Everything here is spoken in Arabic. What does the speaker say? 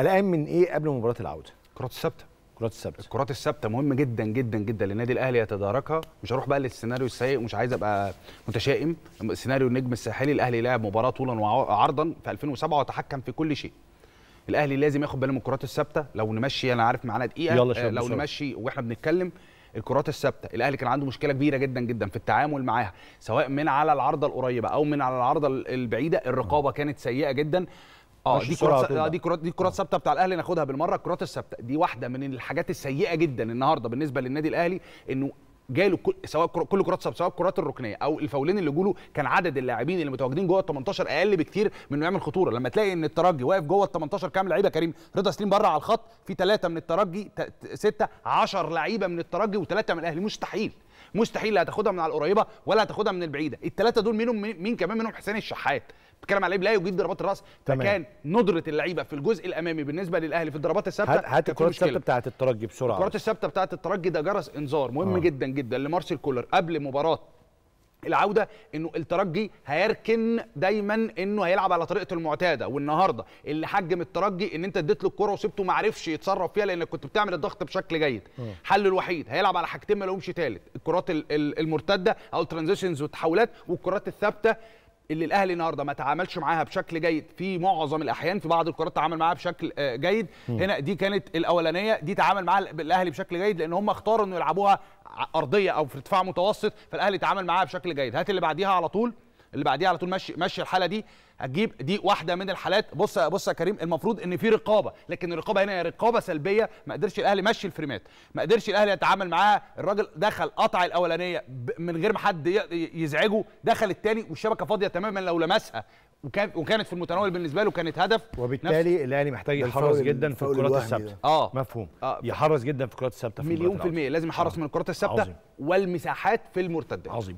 قلقان من ايه قبل مباراه العوده الكرات الثابته الكرات الثابته الكرات الثابته مهم جدا جدا جدا للنادي الاهلي يتداركها مش هروح بقى للسيناريو السيء ومش عايز ابقى متشائم سيناريو النجم الساحلي الاهلي لعب مباراه طولا وعرضا في 2007 وتحكم في كل شيء الاهلي لازم ياخد باله من الكرات الثابته لو نمشي انا عارف معانا دقيقه يلا شباب آه، لو نمشي واحنا بنتكلم الكرات الثابته الاهلي كان عنده مشكله كبيره جدا جدا في التعامل معاها سواء من على العارضه القريبه او من على العارضه البعيده الرقابه كانت سيئه جدا اه دي كرات آه، دي كرات دي كرات ثابته بتاع الاهلي ناخدها بالمره الكرات الثابته دي واحده من الحاجات السيئه جدا النهارده بالنسبه للنادي الاهلي انه جاله كل سواء كل كرات سواء الكرات الركنيه او الفاولين اللي جوله كان عدد اللاعبين اللي متواجدين جوه ال 18 اقل بكتير من انه يعمل خطوره لما تلاقي ان الترجي واقف جوه ال 18 كام لعيبه كريم رضا سليم بره على الخط في ثلاثه من الترجي سته 10 لعيبه من الترجي وثلاثه من الاهلي مستحيل مستحيل لا هتاخدها من على القريبه ولا هتاخدها من البعيده الثلاثه دول منهم مين كمان منهم حسين الشحات بتتكلم على لعيب لا يجيد ضربات الراس فكان ندره اللعيبه في الجزء الامامي بالنسبه للاهلي في الضربات الثابته هات, الكرات الثابته بتاعه الترجي بسرعه الكرات الثابته بتاعه الترجي ده جرس انذار مهم آه. جدا جدا لمارسيل كولر قبل مباراه العوده انه الترجي هيركن دايما انه هيلعب على طريقته المعتاده والنهارده اللي حجم الترجي ان انت اديت له الكره وسبته ما عرفش يتصرف فيها لانك كنت بتعمل الضغط بشكل جيد آه. حل الوحيد هيلعب على حاجتين ما لهمش ثالث الكرات المرتده او الترانزيشنز والتحولات والكرات الثابته اللي الاهلي النهارده ما تعاملش معاها بشكل جيد في معظم الاحيان في بعض الكرات تعامل معاها بشكل آه، جيد هنا دي كانت الاولانيه دي تعامل معاها الاهلي بشكل جيد لان هم اختاروا انه يلعبوها ارضيه او في ارتفاع متوسط فالاهلي تعامل معاها بشكل جيد هات اللي بعديها على طول اللي بعديها على طول مشي مشي الحاله دي هتجيب دي واحده من الحالات بص بص يا كريم المفروض ان في رقابه لكن الرقابه هنا رقابه سلبيه ما قدرش الاهلي يمشي الفريمات ما قدرش الاهلي يتعامل معاها الراجل دخل قطع الاولانيه من غير ما حد يزعجه دخل الثاني والشبكه فاضيه تماما لو لمسها وكان وكانت في المتناول بالنسبه له كانت هدف وبالتالي الاهلي محتاج يحرص آه. آه. جدا في الكرات الثابته اه مفهوم آه. يحرص جدا في الكرات الثابته مليون في المية لازم يحرص من الكرات الثابته والمساحات في المرتدات عظيم